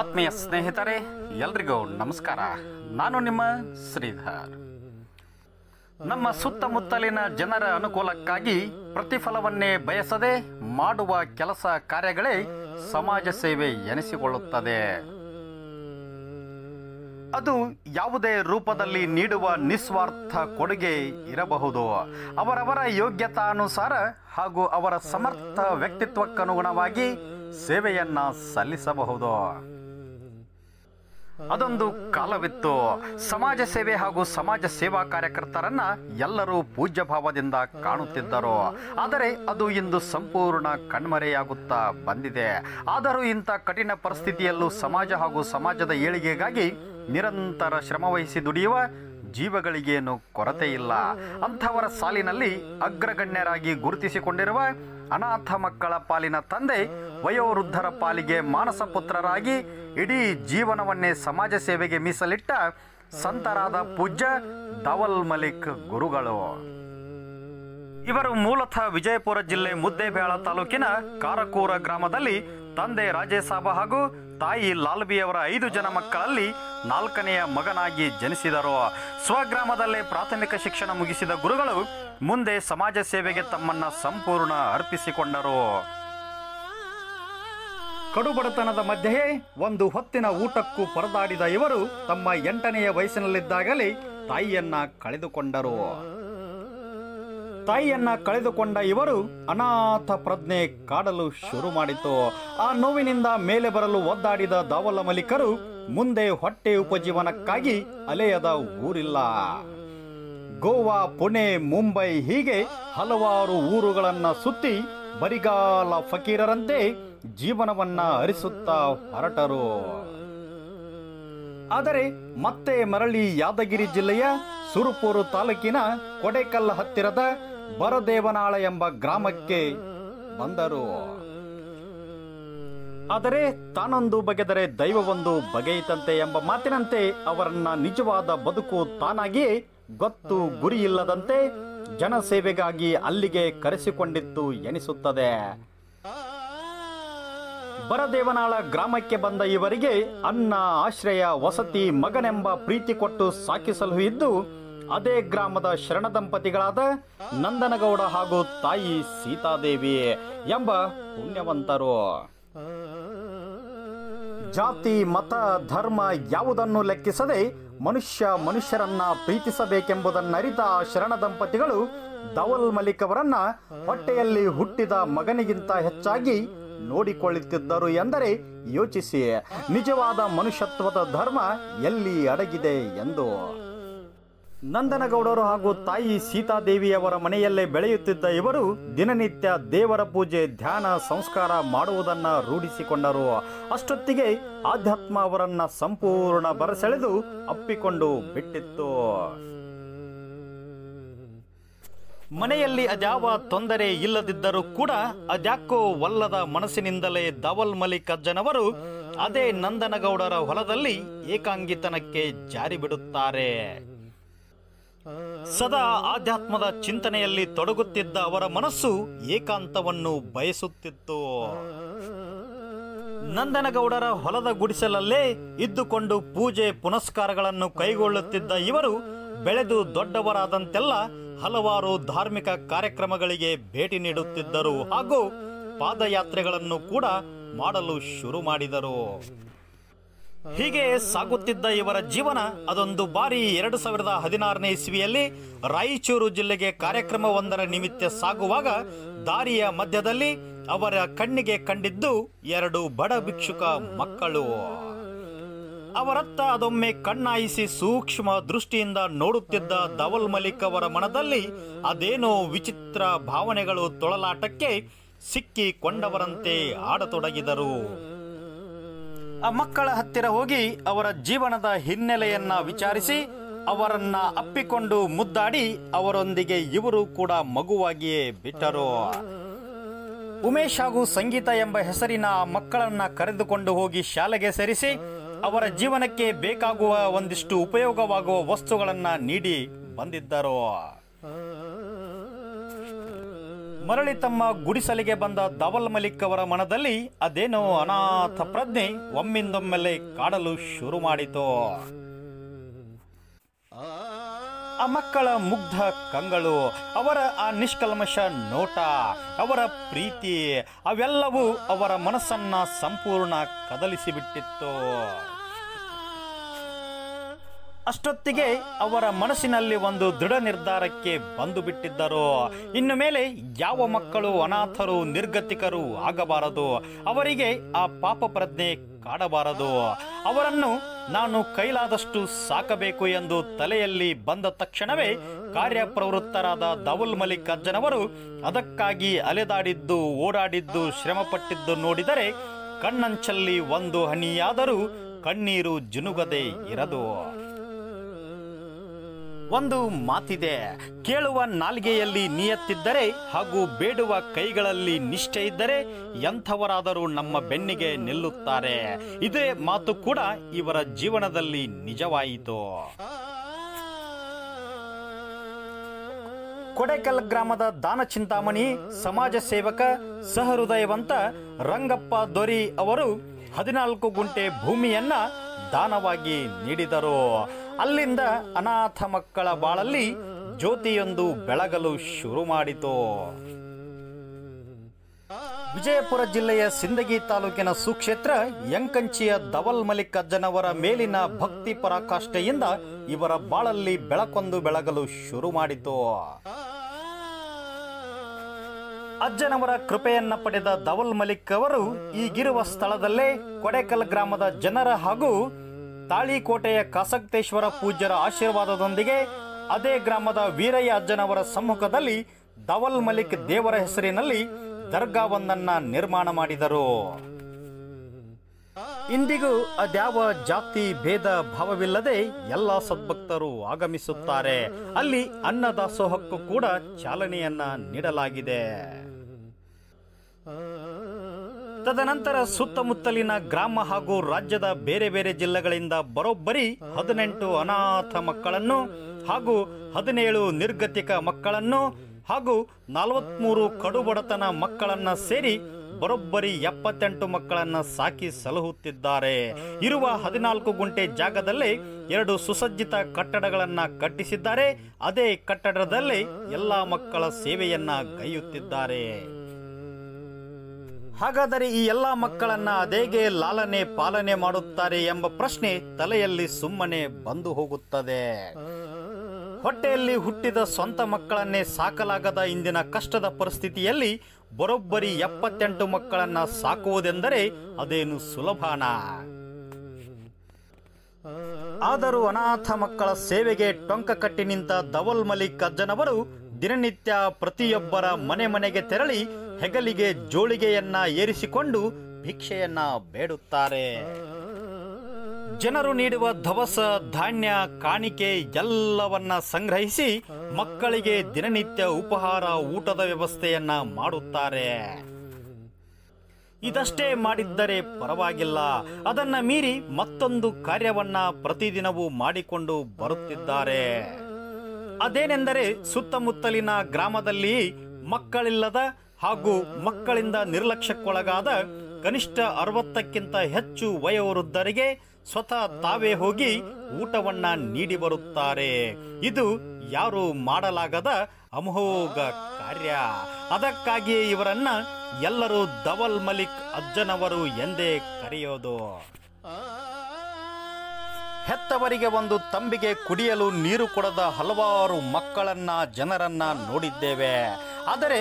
ಆತ್ಮೀಯ ಸ್ನೇಹಿತರೆ ಎಲ್ರಿಗೂ ನಮಸ್ಕಾರ ನಾನು ನಿಮ್ಮ ಶ್ರೀಧರ್ ನಮ್ಮ ಸುತ್ತಮುತ್ತಲಿನ ಜನರ ಅನುಕೂಲಕ್ಕಾಗಿ ಪ್ರತಿಫಲವನ್ನೇ ಬಯಸದೆ ಮಾಡುವ ಕೆಲಸ ಕಾರ್ಯಗಳೇ ಸಮಾಜ ಸೇವೆ ಎನಿಸಿಕೊಳ್ಳುತ್ತದೆ ಅದು ಯಾವುದೇ ರೂಪದಲ್ಲಿ ನೀಡುವ ನಿಸ್ವಾರ್ಥ ಕೊಡುಗೆ ಇರಬಹುದು ಅವರವರ ಯೋಗ್ಯತಾನುಸಾರ ಹಾಗೂ ಅವರ ಸಮರ್ಥ ವ್ಯಕ್ತಿತ್ವಕ್ಕನುಗುಣವಾಗಿ ಸೇವೆಯನ್ನ ಸಲ್ಲಿಸಬಹುದು ಅದೊಂದು ಕಾಲವಿತ್ತು ಸಮಾಜ ಸೇವೆ ಹಾಗೂ ಸಮಾಜ ಸೇವಾ ಕಾರ್ಯಕರ್ತರನ್ನ ಎಲ್ಲರೂ ಪೂಜ್ಯ ಭಾವದಿಂದ ಕಾಣುತ್ತಿದ್ದರು ಆದರೆ ಅದು ಇಂದು ಸಂಪೂರ್ಣ ಕಣ್ಮರೆಯಾಗುತ್ತಾ ಬಂದಿದೆ ಆದರೂ ಇಂಥ ಕಠಿಣ ಪರಿಸ್ಥಿತಿಯಲ್ಲೂ ಸಮಾಜ ಹಾಗೂ ಸಮಾಜದ ಏಳಿಗೆಗಾಗಿ ನಿರಂತರ ಶ್ರಮವಹಿಸಿ ದುಡಿಯುವ ಜೀವಗಳಿಗೇನು ಕೊರತೆ ಇಲ್ಲ ಅಂಥವರ ಸಾಲಿನಲ್ಲಿ ಅಗ್ರಗಣ್ಯರಾಗಿ ಗುರುತಿಸಿಕೊಂಡಿರುವ ಅನಾಥ ಮಕ್ಕಳ ಪಾಲಿನ ತಂದೆ ವಯೋವೃದ್ಧರ ಪಾಲಿಗೆ ಮಾನಸ ಪುತ್ರರಾಗಿ ಇಡೀ ಜೀವನವನ್ನೇ ಸಮಾಜ ಸೇವೆಗೆ ಮೀಸಲಿಟ್ಟ ಸಂತರಾದ ಪೂಜ್ಯ ಧವಲ್ ಮಲಿಕ್ ಗುರುಗಳು ಇವರು ಮೂಲತಃ ವಿಜಯಪುರ ಜಿಲ್ಲೆ ಮುದ್ದೇಬೇಳ ತಾಲೂಕಿನ ಕಾರಕೂರ ಗ್ರಾಮದಲ್ಲಿ ತಂದೆ ರಾಜೇಸಾಬ ಹಾಗೂ ತಾಯಿ ಲಾಲ್ಬಿಯವರ ಐದು ಜನ ಮಕ್ಕಳಲ್ಲಿ ನಾಲ್ಕನೆಯ ಮಗನಾಗಿ ಜನಿಸಿದರು ಸ್ವಗ್ರಾಮದಲ್ಲೇ ಪ್ರಾಥಮಿಕ ಶಿಕ್ಷಣ ಮುಗಿಸಿದ ಗುರುಗಳು ಮುಂದೆ ಸಮಾಜ ಸೇವೆಗೆ ತಮ್ಮನ್ನು ಸಂಪೂರ್ಣ ಅರ್ಪಿಸಿಕೊಂಡರು ಕಡುಬಡತನದ ಮಧ್ಯೆಯೇ ಒಂದು ಹೊತ್ತಿನ ಊಟಕ್ಕೂ ಪರದಾಡಿದ ಇವರು ತಮ್ಮ ಎಂಟನೆಯ ವಯಸ್ಸಿನಲ್ಲಿದ್ದಾಗಲೇ ತಾಯಿಯನ್ನ ಕಳೆದುಕೊಂಡರು ತಾಯಿಯನ್ನ ಕಳೆದುಕೊಂಡ ಇವರು ಅನಾಥ ಪ್ರಜ್ಞೆ ಕಾಡಲು ಶುರು ಮಾಡಿತು ಆ ನೋವಿನಿಂದ ಮೇಲೆ ಬರಲು ಒದ್ದಾಡಿದ ದಾವಲ ಮಲಿಕರು ಮುಂದೆ ಹೊಟ್ಟೆ ಉಪಜೀವನಕ್ಕಾಗಿ ಅಲೆಯದ ಊರಿಲ್ಲ ಗೋವಾ ಪುಣೆ ಮುಂಬೈ ಹೀಗೆ ಹಲವಾರು ಊರುಗಳನ್ನು ಸುತ್ತಿ ಬರಿಗಾಲ ಫಕೀರರಂತೆ ಜೀವನವನ್ನ ಅರಿಸುತ್ತಾ ಹೊರಟರು ಆದರೆ ಮತ್ತೆ ಮರಳಿ ಯಾದಗಿರಿ ಜಿಲ್ಲೆಯ ಸುರುಪೂರು ತಾಲೂಕಿನ ಕೊಡೇಕಲ್ ಹತ್ತಿರದ ಬರದೇವನಾಳ ಎಂಬ ಗ್ರಾಮಕ್ಕೆ ಬಂದರು ಆದರೆ ತಾನೊಂದು ಬಗೆದರೆ ದೈವವೊಂದು ಬಗೆಯಿತಂತೆ ಎಂಬ ಮಾತಿನಂತೆ ಅವರನ್ನ ನಿಜವಾದ ಬದುಕು ತಾನಾಗಿಯೇ ಗೊತ್ತು ಗುರಿಯಿಲ್ಲದಂತೆ ಜನಸೇವೆಗಾಗಿ ಅಲ್ಲಿಗೆ ಕರೆಸಿಕೊಂಡಿತ್ತು ಎನಿಸುತ್ತದೆ ಬರದೇವನಾಳ ಗ್ರಾಮಕ್ಕೆ ಬಂದ ಇವರಿಗೆ ಅನ್ನ ಆಶ್ರಯ ವಸತಿ ಮಗನೆಂಬ ಪ್ರೀತಿ ಕೊಟ್ಟು ಸಾಕಿಸಲು ಇದ್ದು ಅದೇ ಗ್ರಾಮದ ಶರಣ ದಂಪತಿಗಳಾದ ನಂದನಗೌಡ ಹಾಗೂ ತಾಯಿ ಸೀತಾದೇವಿ ಎಂಬ ಪುಣ್ಯವಂತರು ಜಾತಿ ಮತ ಧರ್ಮ ಯಾವುದನ್ನು ಲೆಕ್ಕಿಸದೆ ಮನುಷ್ಯ ಮನುಷ್ಯರನ್ನ ಪ್ರೀತಿಸಬೇಕೆಂಬುದನ್ನರಿತ ಶರಣ ದಂಪತಿಗಳು ಧವಲ್ ಮಲಿಕ್ ಅವರನ್ನ ಹೊಟ್ಟೆಯಲ್ಲಿ ಹುಟ್ಟಿದ ಮಗನಿಗಿಂತ ಹೆಚ್ಚಾಗಿ ನೋಡಿಕೊಳ್ಳುತ್ತಿದ್ದರು ಎಂದರೆ ಯೋಚಿಸಿ ನಿಜವಾದ ಮನುಷ್ಯತ್ವದ ಧರ್ಮ ಎಲ್ಲಿ ಅಡಗಿದೆ ಎಂದು ನಂದನಗೌಡರು ಹಾಗೂ ತಾಯಿ ಸೀತಾದೇವಿಯವರ ಮನೆಯಲ್ಲೇ ಬೆಳೆಯುತ್ತಿದ್ದ ಇವರು ದಿನನಿತ್ಯ ದೇವರ ಪೂಜೆ ಧ್ಯಾನ ಸಂಸ್ಕಾರ ಮಾಡುವುದನ್ನು ರೂಢಿಸಿಕೊಂಡರು ಅಷ್ಟೊತ್ತಿಗೆ ಆಧ್ಯಾತ್ಮ ಅವರನ್ನ ಸಂಪೂರ್ಣ ಬರಸೆಳೆದು ಅಪ್ಪಿಕೊಂಡು ಬಿಟ್ಟಿತ್ತು ಮನೆಯಲ್ಲಿ ಅಜಾವ ತೊಂದರೆ ಇಲ್ಲದಿದ್ದರೂ ಕೂಡ ಅಜಾಕೋ ವಲ್ಲದ ಮನಸ್ಸಿನಿಂದಲೇ ಧವಲ್ ಮಲಿಕ್ ಅಜ್ಜನವರು ಅದೇ ನಂದನಗೌಡರ ಹೊಲದಲ್ಲಿ ಏಕಾಂಗಿತನಕ್ಕೆ ಜಾರಿ ಬಿಡುತ್ತಾರೆ ಸದಾ ಆಧ್ಯಾತ್ಮದ ಚಿಂತನೆಯಲ್ಲಿ ತೊಡಗುತ್ತಿದ್ದ ಅವರ ಮನಸ್ಸು ಏಕಾಂತವನ್ನು ಬಯಸುತ್ತಿತ್ತು ನಂದನಗೌಡರ ಹೊಲದ ಗುಡಿಸಲಲ್ಲೇ ಇದ್ದುಕೊಂಡು ಪೂಜೆ ಪುನಸ್ಕಾರಗಳನ್ನು ಕೈಗೊಳ್ಳುತ್ತಿದ್ದ ಇವರು ಬೆಳೆದು ದೊಡ್ಡವರಾದಂತೆಲ್ಲ ಹಲವಾರು ಧಾರ್ಮಿಕ ಕಾರ್ಯಕ್ರಮಗಳಿಗೆ ಭೇಟಿ ನೀಡುತ್ತಿದ್ದರು ಹಾಗೂ ಪಾದಯಾತ್ರೆಗಳನ್ನು ಕೂಡ ಮಾಡಲು ಶುರು ಮಾಡಿದರು ಹೀಗೆ ಸಾಗುತ್ತಿದ್ದ ಇವರ ಜೀವನ ಅದೊಂದು ಬಾರಿ ಎರಡು ಸಾವಿರದ ಹದಿನಾರನೇ ಇಸ್ವಿಯಲ್ಲಿ ರಾಯಚೂರು ಜಿಲ್ಲೆಗೆ ಕಾರ್ಯಕ್ರಮವೊಂದರ ನಿಮಿತ್ತ ಸಾಗುವಾಗ ದಾರಿಯ ಮಧ್ಯದಲ್ಲಿ ಅವರ ಕಣ್ಣಿಗೆ ಕಂಡಿದ್ದು ಎರಡು ಬಡ ಭಿಕ್ಷುಕ ಮಕ್ಕಳು ಅವರತ್ತ ಅದೊಮ್ಮೆ ಕಣ್ಣಾಯಿಸಿ ಸೂಕ್ಷ್ಮ ದೃಷ್ಟಿಯಿಂದ ನೋಡುತ್ತಿದ್ದ ಧವಲ್ ಮಲಿಕ್ ಅವರ ಮನದಲ್ಲಿ ಅದೇನೋ ವಿಚಿತ್ರ ಭಾವನೆಗಳು ತೊಳಲಾಟಕ್ಕೆ ಸಿಕ್ಕಿಕೊಂಡವರಂತೆ ಆಡತೊಡಗಿದರು ಆ ಮಕ್ಕಳ ಹತ್ತಿರ ಹೋಗಿ ಅವರ ಜೀವನದ ಹಿನ್ನೆಲೆಯನ್ನ ವಿಚಾರಿಸಿ ಅವರನ್ನ ಅಪ್ಪಿಕೊಂಡು ಮುದ್ದಾಡಿ ಅವರೊಂದಿಗೆ ಇವರು ಕೂಡ ಮಗುವಾಗಿಯೇ ಬಿಟ್ಟರು ಉಮೇಶ್ ಹಾಗೂ ಸಂಗೀತ ಎಂಬ ಹೆಸರಿನ ಮಕ್ಕಳನ್ನ ಕರೆದುಕೊಂಡು ಹೋಗಿ ಶಾಲೆಗೆ ಸೇರಿಸಿ ಅವರ ಜೀವನಕ್ಕೆ ಬೇಕಾಗುವ ಒಂದಿಷ್ಟು ಉಪಯೋಗವಾಗುವ ವಸ್ತುಗಳನ್ನ ನೀಡಿ ಬಂದಿದ್ದರು ಮರಳಿ ತಮ್ಮ ಗುಡಿಸಲಿಗೆ ಬಂದ ಧವಲ್ ಮಲಿಕ್ ಅವರ ಮನದಲ್ಲಿ ಅದೇನೋ ಅನಾಥ ಪ್ರಜ್ಞೆ ಒಮ್ಮಿಂದೊಮ್ಮೆಲೆ ಕಾಡಲು ಶುರು ಮಾಡಿತು ಆ ಮಕ್ಕಳ ಮುಗ್ಧ ಕಂಗಳು ಅವರ ಆ ನಿಷ್ಕಲ್ಮಶ ನೋಟ ಅವರ ಪ್ರೀತಿ ಅವೆಲ್ಲವೂ ಅವರ ಮನಸ್ಸನ್ನ ಸಂಪೂರ್ಣ ಕದಲಿಸಿಬಿಟ್ಟಿತ್ತು ಅಷ್ಟೊತ್ತಿಗೆ ಅವರ ಮನಸ್ಸಿನಲ್ಲಿ ಒಂದು ದೃಢ ನಿರ್ಧಾರಕ್ಕೆ ಬಂದು ಬಿಟ್ಟಿದ್ದರು ಇನ್ನು ಮೇಲೆ ಯಾವ ಮಕ್ಕಳು ಅನಾಥರು ನಿರ್ಗತಿಕರು ಆಗಬಾರದು ಅವರಿಗೆ ಆ ಪಾಪ ಪ್ರಜ್ಞೆ ಕಾಡಬಾರದು ಅವರನ್ನು ನಾನು ಕೈಲಾದಷ್ಟು ಸಾಕಬೇಕು ಎಂದು ತಲೆಯಲ್ಲಿ ಬಂದ ತಕ್ಷಣವೇ ಕಾರ್ಯಪ್ರವೃತ್ತರಾದ ದವುಲ್ ಮಲಿಕ್ ಅಜ್ಜನವರು ಅದಕ್ಕಾಗಿ ಅಲೆದಾಡಿದ್ದು ಓಡಾಡಿದ್ದು ಶ್ರಮಪಟ್ಟಿದ್ದು ನೋಡಿದರೆ ಕಣ್ಣಂಚಲ್ಲಿ ಒಂದು ಹನಿಯಾದರೂ ಕಣ್ಣೀರು ಜುನುಗದೆ ಇರದು ಒಂದು ಮಾತಿದೆ ಕೇಳುವ ನಾಲ್ಗೆಯಲ್ಲಿ ನಿಯತ್ತಿದ್ದರೆ ಹಾಗೂ ಬೇಡುವ ಕೈಗಳಲ್ಲಿ ನಿಷ್ಠೆ ಇದ್ದರೆ ಎಂಥವರಾದರೂ ನಮ್ಮ ಬೆನ್ನಿಗೆ ನಿಲ್ಲುತ್ತಾರೆ ಇದೇ ಮಾತು ಕೂಡ ಇವರ ಜೀವನದಲ್ಲಿ ನಿಜವಾಯಿತು ಕೊಡೇಕಲ್ ಗ್ರಾಮದ ದಾನ ಚಿಂತಾಮಣಿ ಸಮಾಜ ಸೇವಕ ಸಹೃದಯವಂತ ರಂಗಪ್ಪ ದೊರಿ ಅವರು ಹದಿನಾಲ್ಕು ಗುಂಟೆ ಭೂಮಿಯನ್ನ ದಾನವಾಗಿ ನೀಡಿದರು ಅಲ್ಲಿಂದ ಅನಾಥ ಮಕ್ಕಳ ಬಾಳಲ್ಲಿ ಜ್ಯೋತಿಯೊಂದು ಬೆಳಗಲು ಶುರು ಮಾಡಿತು ವಿಜಯಪುರ ಜಿಲ್ಲೆಯ ಸಿಂದಗಿ ತಾಲೂಕಿನ ಸುಕ್ಷೇತ್ರ ಯಂಕಂಚಿಯ ಧವಲ್ ಮಲಿಕ್ ಅಜ್ಜನವರ ಮೇಲಿನ ಭಕ್ತಿ ಪರಾಕಾಷ್ಠೆಯಿಂದ ಇವರ ಬಾಳಲ್ಲಿ ಬೆಳಕೊಂದು ಬೆಳಗಲು ಶುರು ಮಾಡಿತು ಅಜ್ಜನವರ ಕೃಪೆಯನ್ನ ಪಡೆದ ಧವಲ್ ಮಲಿಕ್ ಅವರು ಈಗಿರುವ ಸ್ಥಳದಲ್ಲೇ ಕೊಡೇಕಲ್ ಗ್ರಾಮದ ಜನರ ಹಾಗೂ ತಾಳಿಕೋಟೆಯ ಕಾಸಕ್ತೇಶ್ವರ ಪೂಜ್ಯರ ಆಶೀರ್ವಾದದೊಂದಿಗೆ ಅದೇ ಗ್ರಾಮದ ವೀರಯ್ಯ ಅಜ್ಜನವರ ಸಮ್ಮುಖದಲ್ಲಿ ದವಲ್ ಮಲಿಕ್ ದೇವರ ಹೆಸರಿನಲ್ಲಿ ದರ್ಗಾವೊಂದನ್ನ ನಿರ್ಮಾಣ ಮಾಡಿದರು ಇಂದಿಗೂ ಅದ್ಯಾವ ಜಾತಿ ಭೇದ ಭಾವವಿಲ್ಲದೆ ಎಲ್ಲ ಸದ್ಭಕ್ತರು ಆಗಮಿಸುತ್ತಾರೆ ಅಲ್ಲಿ ಅನ್ನದಾಸೋಹಕ್ಕೂ ಕೂಡ ಚಾಲನೆಯನ್ನ ನೀಡಲಾಗಿದೆ ತದನಂತರ ಸುತ್ತಮುತ್ತಲಿನ ಗ್ರಾಮ ಹಾಗೂ ರಾಜ್ಯದ ಬೇರೆ ಬೇರೆ ಜಿಲ್ಲೆಗಳಿಂದ ಬರೋಬ್ಬರಿ ಹದಿನೆಂಟು ಅನಾಥ ಮಕ್ಕಳನ್ನು ಹಾಗೂ ಹದಿನೇಳು ನಿರ್ಗತಿಕ ಮಕ್ಕಳನ್ನು ಹಾಗೂ ನಲವತ್ಮೂರು ಕಡುಬಡತನ ಮಕ್ಕಳನ್ನ ಸೇರಿ ಬರೋಬ್ಬರಿ ಎಪ್ಪತ್ತೆಂಟು ಮಕ್ಕಳನ್ನ ಸಾಕಿ ಸಲಹುತ್ತಿದ್ದಾರೆ ಇರುವ ಹದಿನಾಲ್ಕು ಗುಂಟೆ ಜಾಗದಲ್ಲಿ ಎರಡು ಸುಸಜ್ಜಿತ ಕಟ್ಟಡಗಳನ್ನು ಕಟ್ಟಿಸಿದ್ದಾರೆ ಅದೇ ಕಟ್ಟಡದಲ್ಲಿ ಎಲ್ಲಾ ಮಕ್ಕಳ ಸೇವೆಯನ್ನ ಕೈಯುತ್ತಿದ್ದಾರೆ ಹಾಗಾದರೆ ಈ ಎಲ್ಲಾ ಮಕ್ಕಳನ್ನ ಅದೇಗೆ ಲಾಲನೆ ಪಾಲನೆ ಮಾಡುತ್ತಾರೆ ಎಂಬ ಪ್ರಶ್ನೆ ತಲೆಯಲ್ಲಿ ಸುಮ್ಮನೆ ಬಂದು ಹೋಗುತ್ತದೆ ಹೊಟ್ಟೆಯಲ್ಲಿ ಹುಟ್ಟಿದ ಸ್ವಂತ ಮಕ್ಕಳನ್ನೇ ಸಾಕಲಾಗದ ಇಂದಿನ ಕಷ್ಟದ ಪರಿಸ್ಥಿತಿಯಲ್ಲಿ ಬರೋಬ್ಬರಿ ಎಪ್ಪತ್ತೆಂಟು ಮಕ್ಕಳನ್ನ ಸಾಕುವುದೆಂದರೆ ಅದೇನು ಸುಲಭಾನ ಆದರೂ ಅನಾಥ ಮಕ್ಕಳ ಸೇವೆಗೆ ಟೊಂಕ ಕಟ್ಟಿ ನಿಂತ ಧವಲ್ ಮಲಿಕ್ ಅಜ್ಜನವರು ದಿನನಿತ್ಯ ಪ್ರತಿಯೊಬ್ಬರ ಮನೆ ಮನೆಗೆ ತೆರಳಿ ಹೆಗಲಿಗೆ ಜೋಳಿಗೆಯನ್ನ ಏರಿಸಿಕೊಂಡು ಭಿಕ್ಷೆಯನ್ನ ಬೇಡುತ್ತಾರೆ ಜನರು ನೀಡುವ ಧವಸ ಧಾನ್ಯ ಕಾಣಿಕೆ ಎಲ್ಲವನ್ನ ಸಂಗ್ರಹಿಸಿ ಮಕ್ಕಳಿಗೆ ದಿನನಿತ್ಯ ಉಪಹಾರ ಊಟದ ವ್ಯವಸ್ಥೆಯನ್ನ ಮಾಡುತ್ತಾರೆ ಇದಷ್ಟೇ ಮಾಡಿದ್ದರೆ ಪರವಾಗಿಲ್ಲ ಅದನ್ನ ಮೀರಿ ಮತ್ತೊಂದು ಕಾರ್ಯವನ್ನ ಪ್ರತಿದಿನವೂ ಮಾಡಿಕೊಂಡು ಬರುತ್ತಿದ್ದಾರೆ ಅದೇನೆಂದರೆ ಸುತ್ತಮುತ್ತಲಿನ ಗ್ರಾಮದಲ್ಲಿ ಮಕ್ಕಳಿಲ್ಲದ ಹಾಗೂ ಮಕ್ಕಳಿಂದ ನಿರ್ಲಕ್ಷ್ಯಕ್ಕೊಳಗಾದ ಕನಿಷ್ಠ ಅರವತ್ತಕ್ಕಿಂತ ಹೆಚ್ಚು ವಯೋವೃದ್ಧರಿಗೆ ಸ್ವತಃ ತಾವೇ ಹೋಗಿ ಊಟವನ್ನ ನೀಡಿ ಬರುತ್ತಾರೆ ಇದು ಯಾರು ಮಾಡಲಾಗದ ಅಮೋಘ ಕಾರ್ಯ ಅದಕ್ಕಾಗಿಯೇ ಇವರನ್ನ ಎಲ್ಲರೂ ಧವಲ್ ಮಲಿಕ್ ಅಜ್ಜನವರು ಎಂದೇ ಕರೆಯೋದು ಹೆತ್ತವರಿಗೆ ಒಂದು ತಂಬಿಗೆ ಕುಡಿಯಲು ನೀರು ಕೊಡದ ಹಲವಾರು ಮಕ್ಕಳನ್ನ ಜನರನ್ನ ನೋಡಿದ್ದೇವೆ ಆದರೆ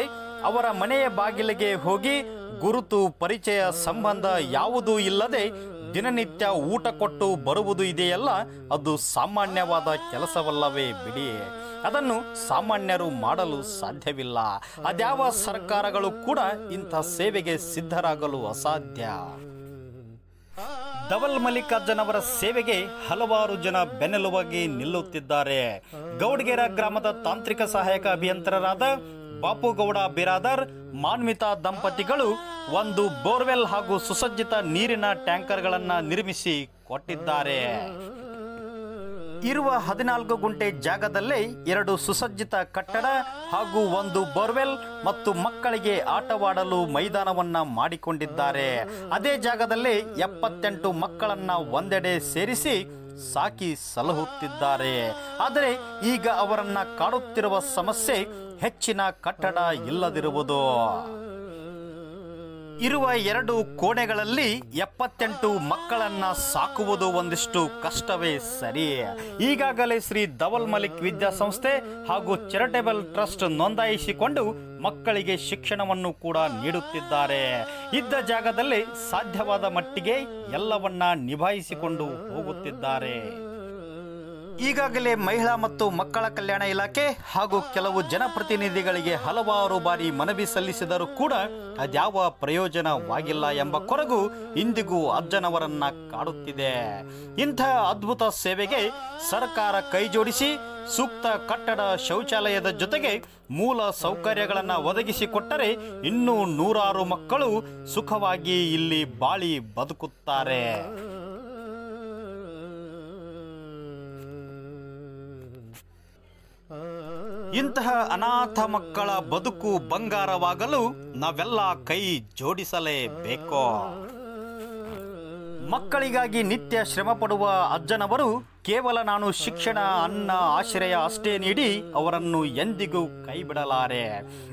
ಅವರ ಮನೆಯ ಬಾಗಿಲಿಗೆ ಹೋಗಿ ಗುರುತು ಪರಿಚಯ ಸಂಬಂಧ ಯಾವುದೂ ಇಲ್ಲದೆ ದಿನನಿತ್ಯ ಊಟ ಕೊಟ್ಟು ಬರುವುದು ಇದೆಯಲ್ಲ ಅದು ಸಾಮಾನ್ಯವಾದ ಕೆಲಸವಲ್ಲವೇ ಬಿಡಿ ಅದನ್ನು ಸಾಮಾನ್ಯರು ಮಾಡಲು ಸಾಧ್ಯವಿಲ್ಲ ಅದ್ಯಾವ ಸರ್ಕಾರಗಳು ಕೂಡ ಇಂಥ ಸೇವೆಗೆ ಸಿದ್ಧರಾಗಲು ಅಸಾಧ್ಯ ಧವಲ್ ಮಲ್ಲಿಕಾರ್ಜುನ್ ಅವರ ಸೇವೆಗೆ ಹಲವಾರು ಜನ ಬೆನ್ನೆಲುವಾಗಿ ನಿಲ್ಲುತ್ತಿದ್ದಾರೆ ಗೌಡಗೇರ ಗ್ರಾಮದ ತಾಂತ್ರಿಕ ಸಹಾಯಕ ಅಭಿಯಂತರರಾದ ಬಾಪುಗೌಡ ಬಿರಾದರ್ ಮಾನ್ವಿತಾ ದಂಪತಿಗಳು ಒಂದು ಬೋರ್ವೆಲ್ ಹಾಗೂ ಸುಸಜ್ಜಿತ ನೀರಿನ ಟ್ಯಾಂಕರ್ಗಳನ್ನು ನಿರ್ಮಿಸಿ ಕೊಟ್ಟಿದ್ದಾರೆ ಇರುವ ಹದಿನಾಲ್ಕು ಗುಂಟೆ ಜಾಗದಲ್ಲೇ ಎರಡು ಸುಸಜ್ಜಿತ ಕಟ್ಟಡ ಹಾಗೂ ಒಂದು ಬೋರ್ವೆಲ್ ಮತ್ತು ಮಕ್ಕಳಿಗೆ ಆಟವಾಡಲು ಮೈದಾನವನ್ನ ಮಾಡಿಕೊಂಡಿದ್ದಾರೆ ಅದೇ ಜಾಗದಲ್ಲಿ ಎಪ್ಪತ್ತೆಂಟು ಮಕ್ಕಳನ್ನ ಒಂದೆಡೆ ಸೇರಿಸಿ ಸಾಕಿ ಸಲಹುತ್ತಿದ್ದಾರೆ ಆದರೆ ಈಗ ಅವರನ್ನ ಕಾಡುತ್ತಿರುವ ಸಮಸ್ಯೆ ಹೆಚ್ಚಿನ ಕಟ್ಟಡ ಇಲ್ಲದಿರುವುದು ಇರುವ ಎರಡು ಕೋಣೆಗಳಲ್ಲಿ ಎಪ್ಪತ್ತೆಂಟು ಮಕ್ಕಳನ್ನ ಸಾಕುವುದು ಒಂದಿಷ್ಟು ಕಷ್ಟವೇ ಸರಿ ಈಗಾಗಲೇ ಶ್ರೀ ಧವಲ್ ಮಲಿಕ್ ವಿದ್ಯಾಸಂಸ್ಥೆ ಹಾಗೂ ಚಾರಿಟೇಬಲ್ ಟ್ರಸ್ಟ್ ನೋಂದಾಯಿಸಿಕೊಂಡು ಮಕ್ಕಳಿಗೆ ಶಿಕ್ಷಣವನ್ನು ಕೂಡ ನೀಡುತ್ತಿದ್ದಾರೆ ಇದ್ದ ಜಾಗದಲ್ಲಿ ಸಾಧ್ಯವಾದ ಮಟ್ಟಿಗೆ ಎಲ್ಲವನ್ನ ನಿಭಾಯಿಸಿಕೊಂಡು ಹೋಗುತ್ತಿದ್ದಾರೆ ಈಗಾಗಲೇ ಮಹಿಳಾ ಮತ್ತು ಮಕ್ಕಳ ಕಲ್ಯಾಣ ಇಲಾಖೆ ಹಾಗೂ ಕೆಲವು ಜನಪ್ರತಿನಿಧಿಗಳಿಗೆ ಹಲವಾರು ಬಾರಿ ಮನವಿ ಸಲ್ಲಿಸಿದರೂ ಕೂಡ ಅದ್ಯಾವ ಪ್ರಯೋಜನವಾಗಿಲ್ಲ ಎಂಬ ಕೊರಗು ಇಂದಿಗೂ ಅಜ್ಜನವರನ್ನ ಕಾಡುತ್ತಿದೆ ಇಂಥ ಅದ್ಭುತ ಸೇವೆಗೆ ಸರ್ಕಾರ ಕೈಜೋಡಿಸಿ ಸೂಕ್ತ ಕಟ್ಟಡ ಶೌಚಾಲಯದ ಜೊತೆಗೆ ಮೂಲ ಸೌಕರ್ಯಗಳನ್ನು ಒದಗಿಸಿಕೊಟ್ಟರೆ ಇನ್ನೂ ನೂರಾರು ಮಕ್ಕಳು ಸುಖವಾಗಿ ಇಲ್ಲಿ ಬಾಳಿ ಬದುಕುತ್ತಾರೆ ಇಂತಹ ಅನಾಥ ಮಕ್ಕಳ ಬದುಕು ಬಂಗಾರವಾಗಲು ನಾವೆಲ್ಲ ಕೈ ಜೋಡಿಸಲೇಬೇಕು ಮಕ್ಕಳಿಗಾಗಿ ನಿತ್ಯ ಶ್ರಮ ಪಡುವ ಅಜ್ಜನವರು ಕೇವಲ ನಾನು ಶಿಕ್ಷಣ ಅನ್ನ ಆಶ್ರಯ ಅಷ್ಟೇ ನೀಡಿ ಅವರನ್ನು ಎಂದಿಗೂ ಕೈಬಿಡಲಾರೆ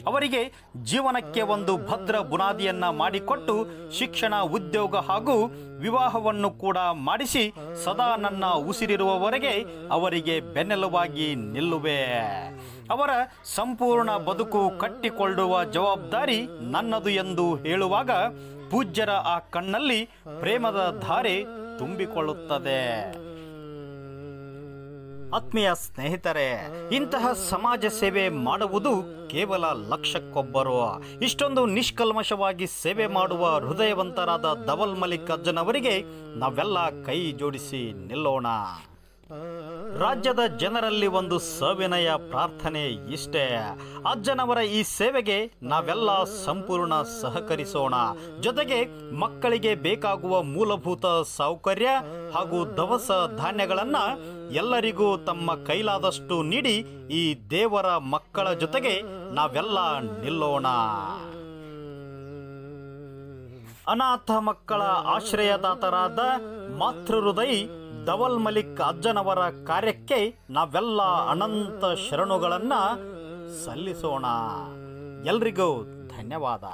ಅವರಿಗೆ ಜೀವನಕ್ಕೆ ಒಂದು ಭದ್ರ ಬುನಾದಿಯನ್ನ ಮಾಡಿಕೊಟ್ಟು ಶಿಕ್ಷಣ ಉದ್ಯೋಗ ಹಾಗೂ ವಿವಾಹವನ್ನು ಕೂಡ ಮಾಡಿಸಿ ಸದಾ ನನ್ನ ಉಸಿರಿರುವವರೆಗೆ ಅವರಿಗೆ ಬೆನ್ನೆಲುವಾಗಿ ನಿಲ್ಲುವೆ ಅವರ ಸಂಪೂರ್ಣ ಬದುಕು ಕಟ್ಟಿಕೊಳ್ಳುವ ಜವಾಬ್ದಾರಿ ನನ್ನದು ಎಂದು ಹೇಳುವಾಗ ಪೂಜ್ಯರ ಆ ಕಣ್ಣಲ್ಲಿ ಪ್ರೇಮದ ಧಾರೆ ತುಂಬಿಕೊಳ್ಳುತ್ತದೆ ಆತ್ಮೀಯ ಸ್ನೇಹಿತರೆ ಇಂತಹ ಸಮಾಜ ಸೇವೆ ಮಾಡುವುದು ಕೇವಲ ಲಕ್ಷಕ್ಕೊಬ್ಬರು ಇಷ್ಟೊಂದು ನಿಷ್ಕಲ್ಮಶವಾಗಿ ಸೇವೆ ಮಾಡುವ ಹೃದಯವಂತರಾದ ಧವಲ್ ಮಲ್ಲಿಕಾರ್ಜುನ್ ಅವರಿಗೆ ನಾವೆಲ್ಲ ಕೈ ಜೋಡಿಸಿ ನಿಲ್ಲೋಣ ರಾಜ್ಯದ ಜನರಲ್ಲಿ ಒಂದು ಸವಿನಯ ಪ್ರಾರ್ಥನೆ ಇಷ್ಟೇ ಅಜ್ಜನವರ ಈ ಸೇವೆಗೆ ನಾವೆಲ್ಲ ಸಂಪೂರ್ಣ ಸಹಕರಿಸೋಣ ಜೊತೆಗೆ ಮಕ್ಕಳಿಗೆ ಬೇಕಾಗುವ ಮೂಲಭೂತ ಸೌಕರ್ಯ ಹಾಗೂ ದವಸ ಧಾನ್ಯಗಳನ್ನ ಎಲ್ಲರಿಗೂ ತಮ್ಮ ಕೈಲಾದಷ್ಟು ನೀಡಿ ಈ ದೇವರ ಮಕ್ಕಳ ಜೊತೆಗೆ ನಾವೆಲ್ಲ ನಿಲ್ಲೋಣ ಅನಾಥ ಮಕ್ಕಳ ಆಶ್ರಯದಾತರಾದ ಮಾತೃಹೃದಯಿ ದವಲ್ ಮಲಿಕ್ ಅಜ್ಜನವರ ಕಾರ್ಯಕ್ಕೆ ನಾವೆಲ್ಲ ಅನಂತ ಶರಣುಗಳನ್ನ ಸಲ್ಲಿಸೋಣ ಎಲ್ರಿಗೂ ಧನ್ಯವಾದ